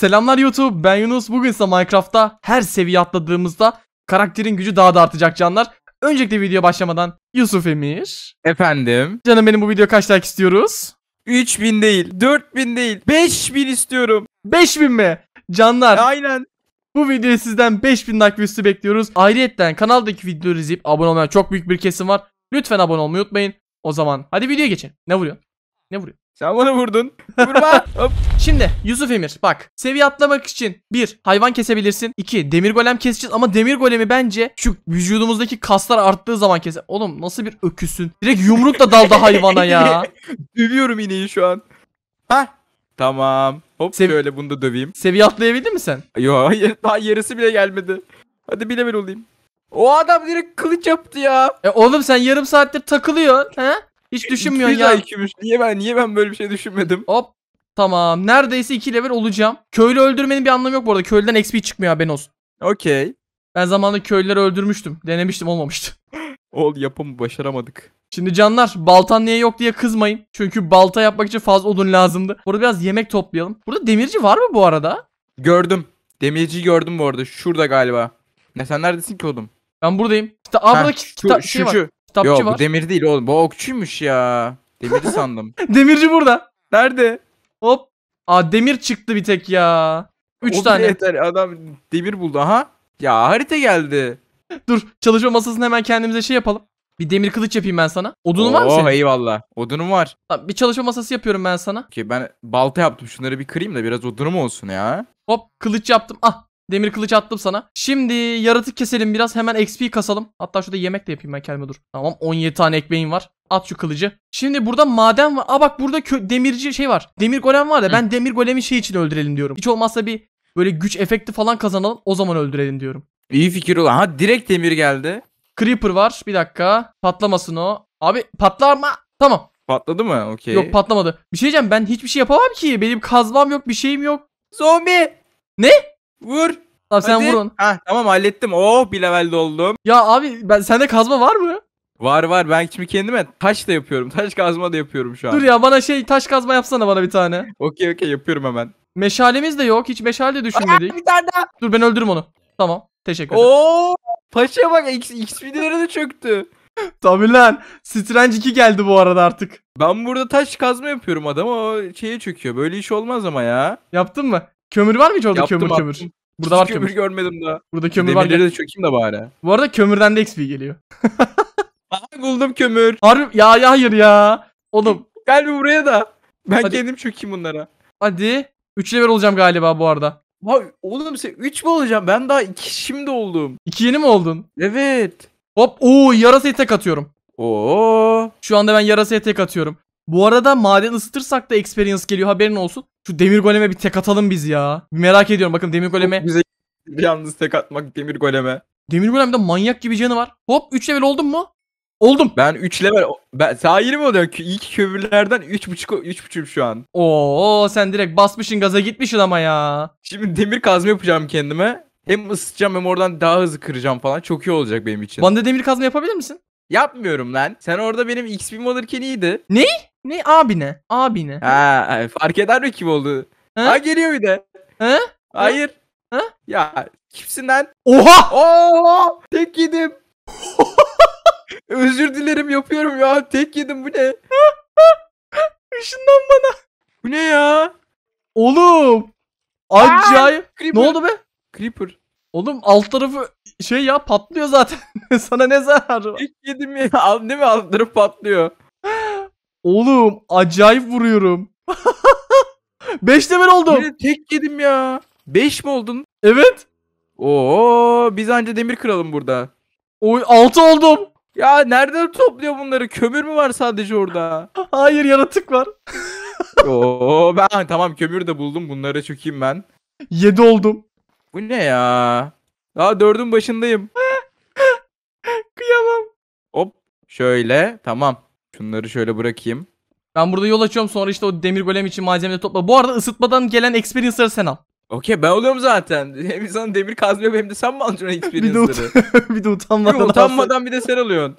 Selamlar YouTube ben Yunus bugün ise Minecraft'ta her seviye atladığımızda karakterin gücü daha da artacak canlar. Öncelikle video başlamadan Yusuf Emir. Efendim. Canım benim bu video kaç like istiyoruz? 3000 değil 4000 değil 5000 istiyorum. 5000 mi? Canlar. Aynen. Bu videoya sizden 5000 like ve üstü bekliyoruz. Ayrıyetten kanaldaki videoları izleyip abone olmayan çok büyük bir kesim var. Lütfen abone olmayı unutmayın. O zaman hadi videoya geçelim. Ne vuruyor? Ne vuruyor? Sen bana vurdun. Vurma. Hop. Şimdi Yusuf Emir bak. Seviye atlamak için bir hayvan kesebilirsin. 2 demir golem keseceğiz ama demir golemi bence şu vücudumuzdaki kaslar arttığı zaman keser. Oğlum nasıl bir öküsün. Direkt yumrukla daldı hayvana ya. Dövüyorum ineği şu an. Ha? Tamam. Hop sevi şöyle bunu da döveyim. Seviye atlayabildin mi sen? Yo daha yarısı bile gelmedi. Hadi bile bir olayım. O adam direkt kılıç yaptı ya. E oğlum sen yarım saattir takılıyor. He? Hiç düşünmüyorsun ya. IQ'muş. Niye ben niye ben böyle bir şey düşünmedim? Hop. Tamam. Neredeyse 2 level olacağım. Köylü öldürmenin bir anlamı yok bu arada. Köylüden XP çıkmıyor ben olsun. Okey. Ben zamanında köylüleri öldürmüştüm. Denemiştim olmamıştı. Ol yapımı başaramadık. Şimdi canlar baltan niye yok diye kızmayın. Çünkü balta yapmak için fazla odun lazımdı. Burada biraz yemek toplayalım. Burada demirci var mı bu arada? Gördüm. Demirci gördüm bu arada. Şurada galiba. Ne sen neredesin ki oğlum? Ben buradayım. Kita Aa, ha, burada şu, şey şu, Şu. Kitapçı Yo, var. bu demir değil oğlum. Bu okçuymuş ya. Demiri sandım. Demirci burada. Nerede? Hop. Aa demir çıktı bir tek ya. Üç tane. Yeter adam demir buldu ha. Ya harita geldi. Dur çalışma masasını hemen kendimize şey yapalım. Bir demir kılıç yapayım ben sana. Odunun var mı oh, senin? Oh eyvallah. Odunum var. Tamam, bir çalışma masası yapıyorum ben sana. Ki ben balta yaptım. Şunları bir kırayım da biraz odunum olsun ya. Hop kılıç yaptım. Ah Demir kılıç attım sana. Şimdi yaratık keselim biraz. Hemen XP kasalım. Hatta şurada yemek de yapayım ben kendime dur. Tamam 17 tane ekmeğim var. At şu kılıcı. Şimdi burada maden var. Aa bak burada demirci şey var. Demir golem var da. Ben demir golemi şey için öldürelim diyorum. Hiç olmazsa bir böyle güç efekti falan kazanalım. O zaman öldürelim diyorum. İyi fikir ulan. Ha direkt demir geldi. Creeper var. Bir dakika. Patlamasın o. Abi patlar mı? Tamam. Patladı mı? Okey. Yok patlamadı. Bir şey diyeceğim ben hiçbir şey yapamam ki. Benim kazmam yok bir şeyim yok. Zombi. Ne? Vur. Tamam sen vurun. Heh, tamam hallettim. Oh bir level doldum. Ya abi ben sende kazma var mı? Var var ben şimdi kendime taş da yapıyorum. Taş kazma da yapıyorum şu an. Dur ya bana şey taş kazma yapsana bana bir tane. Okey okey yapıyorum hemen. Meşalemiz de yok. Hiç meşale de düşünmedik. bir tane daha. Dur ben öldürürüm onu. Tamam. Teşekkür ederim. Oo! Paşa bak X, X videoları da çöktü. Tabi lan. Strange 2 geldi bu arada artık. Ben burada taş kazma yapıyorum adam o şeye çöküyor. Böyle iş olmaz ama ya. Yaptın mı? Kömür var mı hiç orada Yaptım, kömür attım. kömür? Burada var kömür. kömür. görmedim daha. Burada kömür var. Demirleri de çökeyim de bari. Bu arada kömürden de XP geliyor. Aa, buldum kömür. Harbi ya ya hayır ya. Oğlum. Gel bir buraya da. Ben Hadi. kendim çökeyim bunlara. Hadi. 3 level olacağım galiba bu arada. Vay oğlum sen 3 mü olacağım? Ben daha 2 şimdi oldum. 2 yeni mi oldun? Evet. Hop ooo yarasaya tek atıyorum. Oo. Şu anda ben yarasaya tek atıyorum. Bu arada maden ısıtırsak da experience geliyor haberin olsun. Şu demir goleme bir tek atalım biz ya. Bir merak ediyorum bakın demir goleme. Bir yalnız tek atmak demir goleme. Demir golem de manyak gibi canı var. Hop 3 level oldum mu? Oldum. Ben 3 level ben sahili mi oluyorum? İlk kömürlerden 3.5 3.5 şu an. Oo sen direkt basmışsın gaza gitmişsin ama ya. Şimdi demir kazma yapacağım kendime. Hem ısıtacağım hem oradan daha hızlı kıracağım falan. Çok iyi olacak benim için. Bana demir kazma yapabilir misin? Yapmıyorum lan. Sen orada benim XP'm alırken iyiydi. Ne? Ne abine? Abine. Ha, e, fark eder mi kim oldu? Ha, ha geliyor bir de. Ha? Hayır. Ha? Ya kimsin lan? Oha! Oha! Tek yedim. Özür dilerim yapıyorum ya. Tek yedim bu ne? Işından bana. Bu ne ya? Oğlum. Acayip. Aa, Creeper. ne oldu be? Creeper. Oğlum alt tarafı şey ya patlıyor zaten. Sana ne zararı var? Tek yedim ya. Değil mi alt tarafı patlıyor. Oğlum acayip vuruyorum. 5 demir oldum. Bir tek yedim ya. 5 mi oldun? Evet. Oo biz anca demir kıralım burada. Oy 6 oldum. Ya nereden topluyor bunları? Kömür mü var sadece orada? Hayır yaratık var. Oo ben tamam kömür de buldum. bunlara çökeyim ben. 7 oldum. Bu ne ya? Daha dördün başındayım. Kıyamam. Hop şöyle tamam. Şunları şöyle bırakayım. Ben burada yol açıyorum sonra işte o demir golem için malzemeleri topla. Bu arada ısıtmadan gelen experience'ları sen al. Okey ben oluyorum zaten. Hem sana demir kazmıyor hem de sen mi alıyorsun experience'ları? bir, de bir de utanmadan. Yok, utanmadan bir de sen alıyorsun.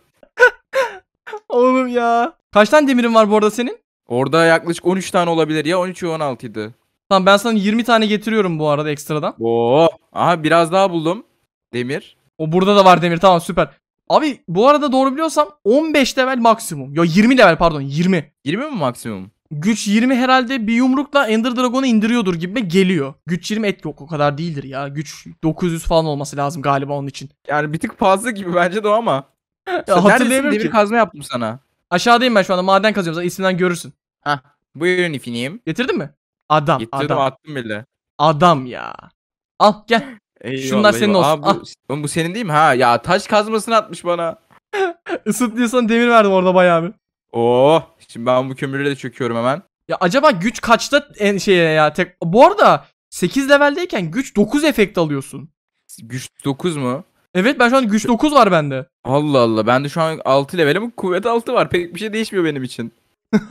Oğlum ya. Kaç tane demirin var bu arada senin? Orada yaklaşık 13 tane olabilir ya 13 ya 16 idi. Tamam ben sana 20 tane getiriyorum bu arada ekstradan. Oo. Aha biraz daha buldum. Demir. O burada da var demir tamam süper. Abi bu arada doğru biliyorsam 15 level maksimum. Ya 20 level pardon 20. 20 mi maksimum? Güç 20 herhalde bir yumrukla Ender Dragon'u indiriyordur gibi geliyor. Güç 20 et yok o kadar değildir ya. Güç 900 falan olması lazım galiba onun için. Yani bir tık fazla gibi bence de o ama. ya hatırlayamıyorum ki. kazma yaptım sana. Aşağıdayım ben şu anda maden kazıyorum zaten isminden görürsün. Hah buyurun ifiniyim. Getirdin mi? Adam Getirdim adam. attım bile. Adam ya. Al gel. Eyvallah, Şunlar senin olsun. eyvallah. Aa, bu, ah. bu senin değil mi? Ha ya taş kazmasını atmış bana. Isıtlıyorsan demir verdim orada bayağı bir. Oo. Oh, şimdi ben bu kömürle de çöküyorum hemen. Ya acaba güç kaçta en şeye ya tek bu arada 8 leveldeyken güç 9 efekt alıyorsun. Güç 9 mu? Evet ben şu an güç 9 var bende. Allah Allah. Ben de şu an 6 levelim, kuvvet 6 var. Pek bir şey değişmiyor benim için.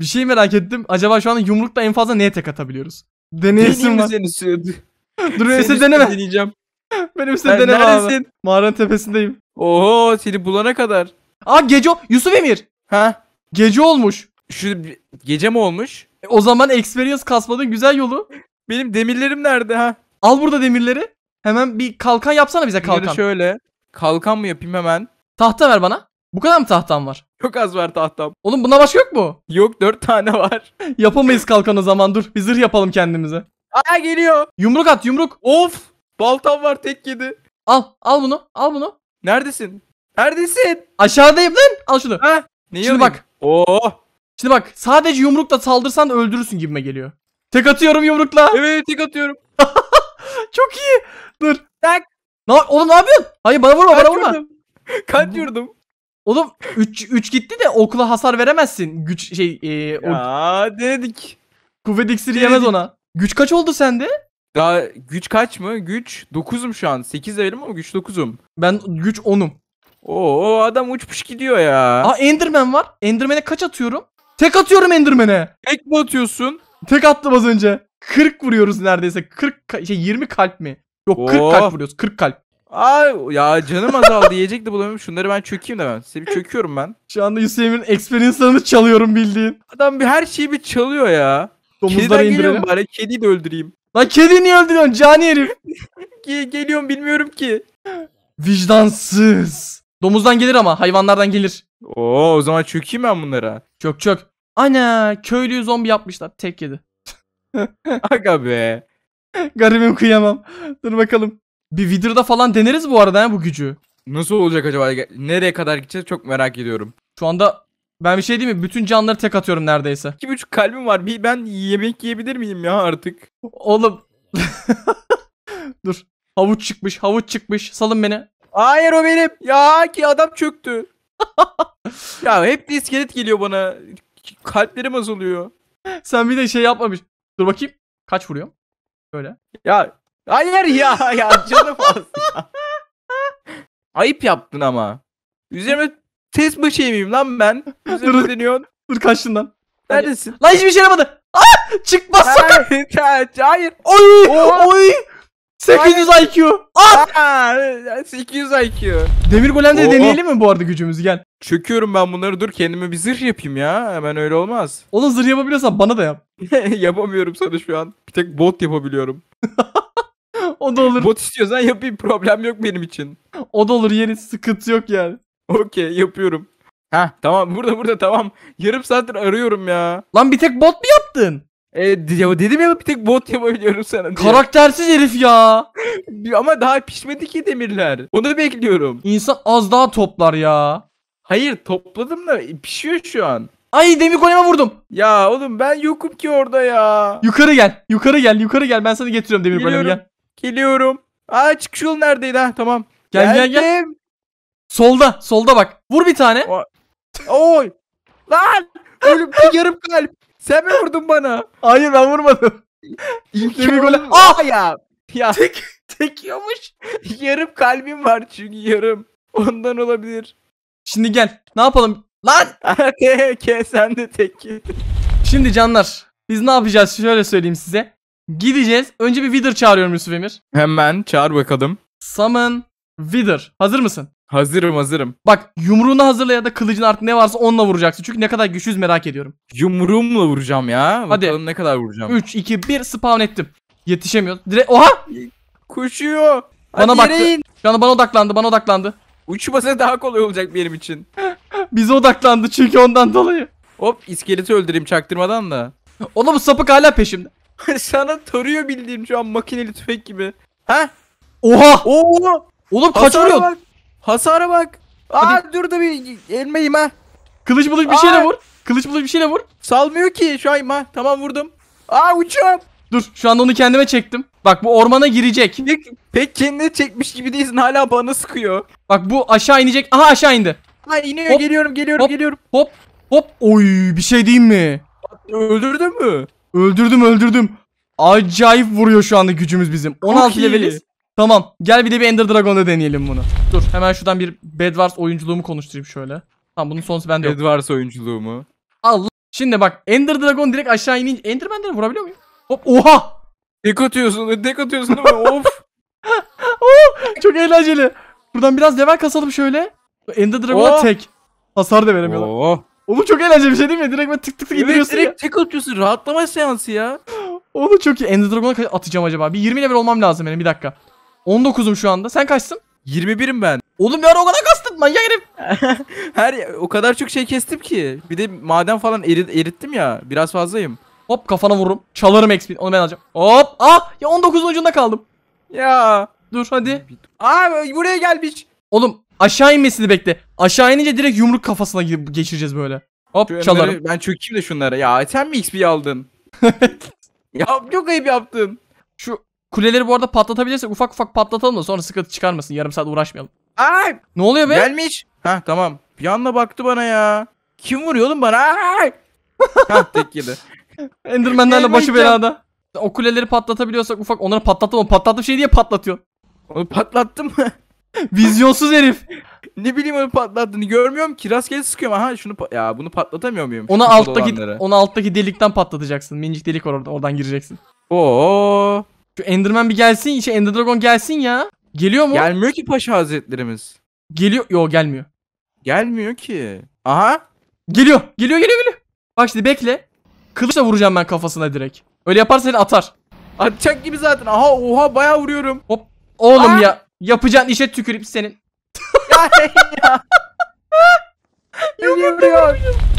Bir şey merak ettim. Acaba şu an yumrukla en fazla neye tek atabiliyoruz? Deneyelim. Deneyim Dur Hüseyin deneme. Deneyeceğim. Benim Hüseyin deneme neredesin? abi. Mağaranın tepesindeyim. Oho seni bulana kadar. Aa gece Yusuf Emir. Ha? Gece olmuş. Şu gece mi olmuş? E, o zaman experience kasmadın güzel yolu. Benim demirlerim nerede ha? Al burada demirleri. Hemen bir kalkan yapsana bize kalkan. Demirleri şöyle. Kalkan mı yapayım hemen? Tahta ver bana. Bu kadar mı tahtam var? Çok az var tahtam. Oğlum buna başka yok mu? Yok dört tane var. Yapamayız kalkanı zaman dur. Bir zırh yapalım kendimize. Aa geliyor. Yumruk at yumruk. Of. Baltam var tek yedi. Al al bunu al bunu. Neredesin? Neredesin? Aşağıdayım lan. Al şunu. Ha? Şimdi alayım? bak. Oo. Oh! Şimdi bak sadece yumrukla saldırsan öldürürsün gibime geliyor. Tek atıyorum yumrukla. Evet tek atıyorum. Çok iyi. Dur. Tak. Ne, oğlum ne yapıyorsun? Hayır bana vurma bana vurma. Yurdum. Kaç yurdum. Oğlum 3 3 gitti de okula hasar veremezsin. Güç şey e, o... Ya denedik. Kuvvet iksiri şey yemez ona. Güç kaç oldu sende? Daha güç kaç mı? Güç 9'um şu an. 8 levelim ama güç 9'um. Ben güç 10'um. Oo adam uçmuş gidiyor ya. Aa Enderman var. Enderman'e kaç atıyorum? Tek atıyorum Enderman'e. Tek mi atıyorsun? Tek attım az önce. 40 vuruyoruz neredeyse. 40 şey 20 kalp mi? Yok Oo. Oh. kalp vuruyoruz. 40 kalp. Ay ya canım azaldı yiyecek de bulamıyorum. Şunları ben çökeyim de ben. Size bir çöküyorum ben. Şu anda Hüseyin'in experience'larını çalıyorum bildiğin. Adam bir her şeyi bir çalıyor ya. Domuzları Kediden indirelim. bari. Kediyi de öldüreyim. Lan kedi niye öldürüyorsun cani herif? Ge- geliyorum bilmiyorum ki. Vicdansız. Domuzdan gelir ama hayvanlardan gelir. Oo o zaman çökeyim ben bunlara. Çök çök. Ana köylüyü zombi yapmışlar. Tek yedi. Aga be. Garibim kıyamam. Dur bakalım. Bir Wither'da falan deneriz bu arada ya bu gücü. Nasıl olacak acaba? Nereye kadar gideceğiz çok merak ediyorum. Şu anda ben bir şey diyeyim mi? Bütün canları tek atıyorum neredeyse. 2,5 kalbim var. Bir ben yemek yiyebilir miyim ya artık? Oğlum. Dur. Havuç çıkmış. Havuç çıkmış. Salın beni. Hayır o benim. Ya ki adam çöktü. ya hep de iskelet geliyor bana. Kalplerim azalıyor. Sen bir de şey yapmamış. Dur bakayım. Kaç vuruyor? Böyle. Ya hayır ya ya canım az Ayıp yaptın ama. Üzerime Ses başı miyim lan ben? Üzerine deniyorsun. Dur kaçtın lan. Neredesin? Lan hiçbir şey yapmadı. Ah! çıkma sakın. Hayır. Oy! Oy! 800 IQ. Ah! Aa, 800 IQ. Demir golemde Oo. deneyelim mi bu arada gücümüz gel. Çöküyorum ben bunları dur kendime bir zırh yapayım ya. Hemen öyle olmaz. Oğlum zırh yapabiliyorsan bana da yap. Yapamıyorum sana şu an. Bir tek bot yapabiliyorum. o da olur. Bot istiyorsan yapayım problem yok benim için. O da olur yeriz sıkıntı yok yani. Okey yapıyorum. Ha tamam burada burada tamam. Yarım saattir arıyorum ya. Lan bir tek bot mu yaptın? E, ya dedim ya bir tek bot yapabiliyorum sana. diye. Karaktersiz herif ya. Ama daha pişmedi ki demirler. Onu bekliyorum. İnsan az daha toplar ya. Hayır topladım da pişiyor şu an. Ay demir kolyeme vurdum. Ya oğlum ben yokum ki orada ya. Yukarı gel. Yukarı gel. Yukarı gel. Ben sana getiriyorum demir golemi Geliyorum. gel. Geliyorum. Aa çıkış yolu neredeydi ha tamam. Gel gel gel. Solda. Solda bak. Vur bir tane. Oy. Lan. Ölüm yarım kalp. Sen mi vurdun bana? Hayır ben vurmadım. İlk gole. Ah! ah ya. Ya. Tek, tekiyormuş. yarım kalbim var çünkü yarım. Ondan olabilir. Şimdi gel. Ne yapalım? Lan. Ke sen de tek. Şimdi canlar. Biz ne yapacağız? Şöyle söyleyeyim size. Gideceğiz. Önce bir Wither çağırıyorum Yusuf Emir. Hemen çağır bakalım. Summon Wither. Hazır mısın? Hazırım hazırım. Bak yumruğunu hazırla ya da kılıcın artık ne varsa onunla vuracaksın. Çünkü ne kadar güçlüyüz merak ediyorum. Yumruğumla vuracağım ya. Hadi. Bakalım ne kadar vuracağım. 3, 2, 1 spawn ettim. Yetişemiyor. Direkt oha! Koşuyor. Bana Hadi baktı. yere Şu anda bana odaklandı bana odaklandı. Uçması daha kolay olacak benim için. Bize odaklandı çünkü ondan dolayı. Hop iskeleti öldüreyim çaktırmadan da. Oğlum bu sapık hala peşimde. Sana tarıyor bildiğim şu an makineli tüfek gibi. Ha? Oha! Oha! Oğlum kaç Hasar vuruyorsun? Hasara bak. Aa Hadi. dur da bir elmeyim ha. Kılıç bulup bir şeyle vur. Kılıç bulup bir şeyle vur. Salmıyor ki şu an ha. Tamam vurdum. Aa uçuyorum. Dur şu anda onu kendime çektim. Bak bu ormana girecek. Pek, pek kendine çekmiş gibi değilsin hala bana sıkıyor. Bak bu aşağı inecek. Aha aşağı indi. Ha iniyor hop, geliyorum geliyorum hop, geliyorum. Hop hop. Oy bir şey diyeyim mi? Öldürdün mü? Öldürdüm öldürdüm. Acayip vuruyor şu anda gücümüz bizim. 16 leveliz. Tamam. Gel bir de bir Ender Dragon'da deneyelim bunu. Dur hemen şuradan bir Bedwars oyunculuğumu konuşturayım şöyle. Tamam bunun sonrası bende yok. Bedwars oyunculuğu mu? Allah. Şimdi bak Ender Dragon direkt aşağı inince Enderman'leri vurabiliyor muyum? Hop oha! Dek atıyorsun, dek atıyorsun değil mi? of! oh, çok eğlenceli. Buradan biraz level kasalım şöyle. Ender Dragon'a oh. tek. Hasar da veremiyorlar. Oh. Oğlum çok eğlenceli bir şey değil mi? Direkt böyle tık tık tık evet, indiriyorsun direkt ya. tek atıyorsun. Rahatlama seansı ya. Oğlum çok iyi. Ender Dragon'a atacağım acaba. Bir 20 level olmam lazım benim. Bir dakika. 19'um şu anda. Sen kaçsın? 21'im ben. Oğlum ben o kadar kastım manyak herif. Her o kadar çok şey kestim ki. Bir de maden falan eri, erittim ya. Biraz fazlayım. Hop kafana vururum. Çalarım XP. Onu ben alacağım. Hop. Ah ya 19'un ucunda kaldım. Ya. Dur hadi. Aa buraya gel gelmiş. Oğlum aşağı inmesini bekle. Aşağı inince direkt yumruk kafasına geçireceğiz böyle. Hop Şu çalarım. Önleri, ben çökeyim de şunlara. Ya sen mi XP aldın? ya çok ayıp yaptın. Şu Kuleleri bu arada patlatabilirsek ufak ufak patlatalım da sonra sıkıntı çıkarmasın. Yarım saat uğraşmayalım. Ay! Ne oluyor be? Gelmiş. Ha tamam. Bir anda baktı bana ya. Kim vuruyor oğlum bana? Ay! Hah tek yedi. Enderman'lerle başı belada. O kuleleri patlatabiliyorsak ufak onları patlattım. O patlattığım şey diye patlatıyor. Onu patlattım mı? Vizyonsuz herif. ne bileyim onu patlattığını görmüyorum ki rastgele sıkıyorum. Aha şunu ya bunu patlatamıyor muyum? Ona alttaki olanları. ona alttaki delikten patlatacaksın. Minicik delik var orada. Oradan gireceksin. Oo. Şu Enderman bir gelsin. Şey Ender Dragon gelsin ya. Geliyor mu? Gelmiyor ki Paşa Hazretlerimiz. Geliyor. Yo gelmiyor. Gelmiyor ki. Aha. Geliyor. Geliyor geliyor geliyor. Bak şimdi bekle. Kılıçla vuracağım ben kafasına direkt. Öyle yaparsa seni atar. Atacak gibi zaten. Aha oha baya vuruyorum. Hop. Oğlum Aa! Ah! ya. Yapacağın işe tükürüp senin. ya, ya. Yok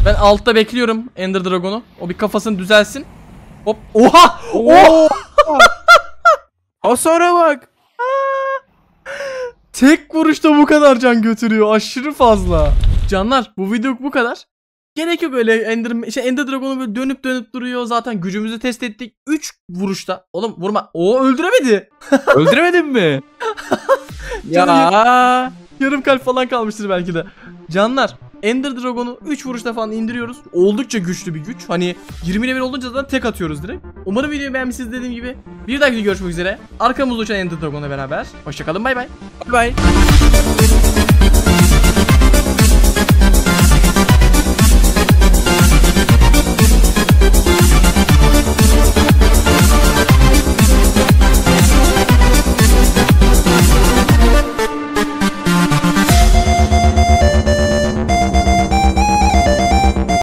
Ben altta bekliyorum Ender Dragon'u. O bir kafasını düzelsin. Hop. Oha! Oha! Hasara bak. Tek vuruşta bu kadar can götürüyor. Aşırı fazla. Canlar bu video bu kadar. Gerek yok öyle Ender, şey Ender Dragon'u böyle dönüp dönüp duruyor. Zaten gücümüzü test ettik. 3 vuruşta. Oğlum vurma. O öldüremedi. Öldüremedin mi? ya. Yarım kalp falan kalmıştır belki de. Canlar Ender Dragon'u 3 vuruşta falan indiriyoruz. Oldukça güçlü bir güç. Hani 20 level olunca zaten tek atıyoruz direkt. Umarım videoyu beğenmişsiniz dediğim gibi. Bir dahaki görüşmek üzere. Arkamızda uçan Ender Dragon'la beraber. Hoşçakalın bay bay. Bay bay.